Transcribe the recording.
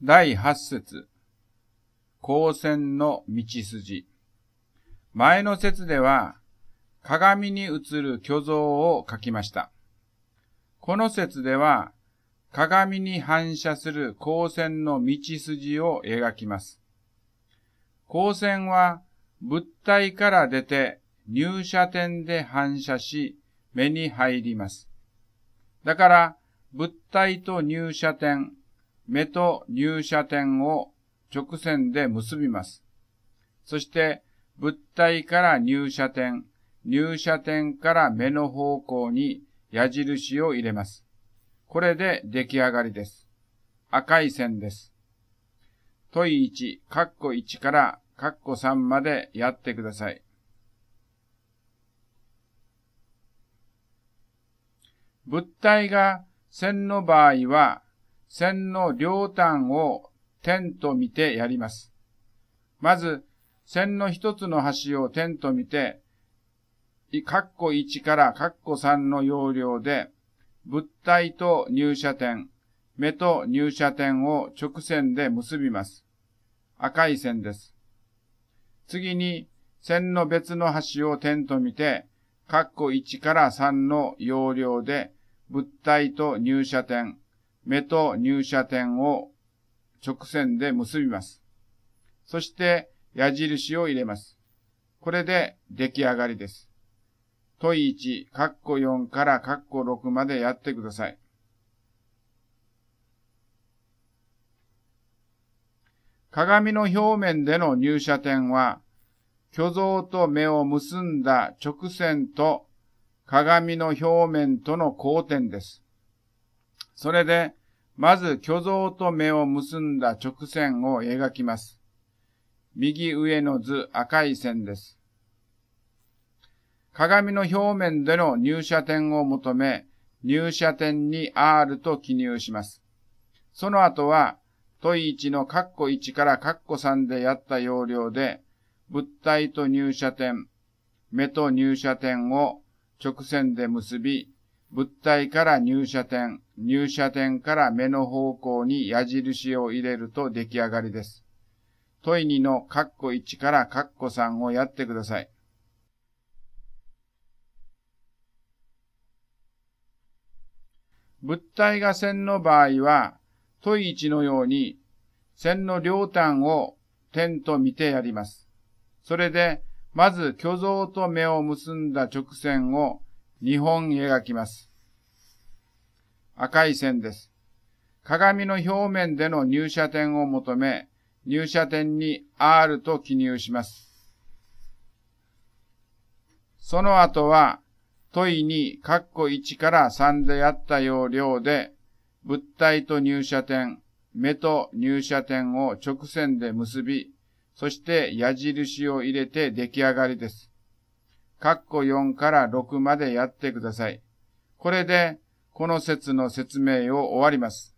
第8節光線の道筋。前の説では、鏡に映る虚像を書きました。この説では、鏡に反射する光線の道筋を描きます。光線は物体から出て入射点で反射し、目に入ります。だから、物体と入射点、目と入射点を直線で結びます。そして物体から入射点、入射点から目の方向に矢印を入れます。これで出来上がりです。赤い線です。問い1、カッコ1からカッコ3までやってください。物体が線の場合は、線の両端を点と見てやります。まず、線の一つの端を点と見て、カッコ1からカッコ3の要領で、物体と入射点、目と入射点を直線で結びます。赤い線です。次に、線の別の端を点と見て、カッコ1から3の要領で、物体と入射点、目と入射点を直線で結びます。そして矢印を入れます。これで出来上がりです。問い1、カッコ4からカッコ6までやってください。鏡の表面での入射点は、虚像と目を結んだ直線と鏡の表面との交点です。それで、まず虚像と目を結んだ直線を描きます。右上の図赤い線です。鏡の表面での入射点を求め、入射点に R と記入します。その後は、問1のカッコ1からカッコ3でやった要領で、物体と入射点、目と入射点を直線で結び、物体から入射点、入射点から目の方向に矢印を入れると出来上がりです。問い2のカッコ1からカッコ3をやってください。物体が線の場合は、問い1のように線の両端を点と見てやります。それで、まず虚像と目を結んだ直線を2本描きます。赤い線です。鏡の表面での入射点を求め、入射点に R と記入します。その後は、問いに括弧1から3でやった要領で、物体と入射点、目と入射点を直線で結び、そして矢印を入れて出来上がりです。カッコ4から6までやってください。これで、この説の説明を終わります。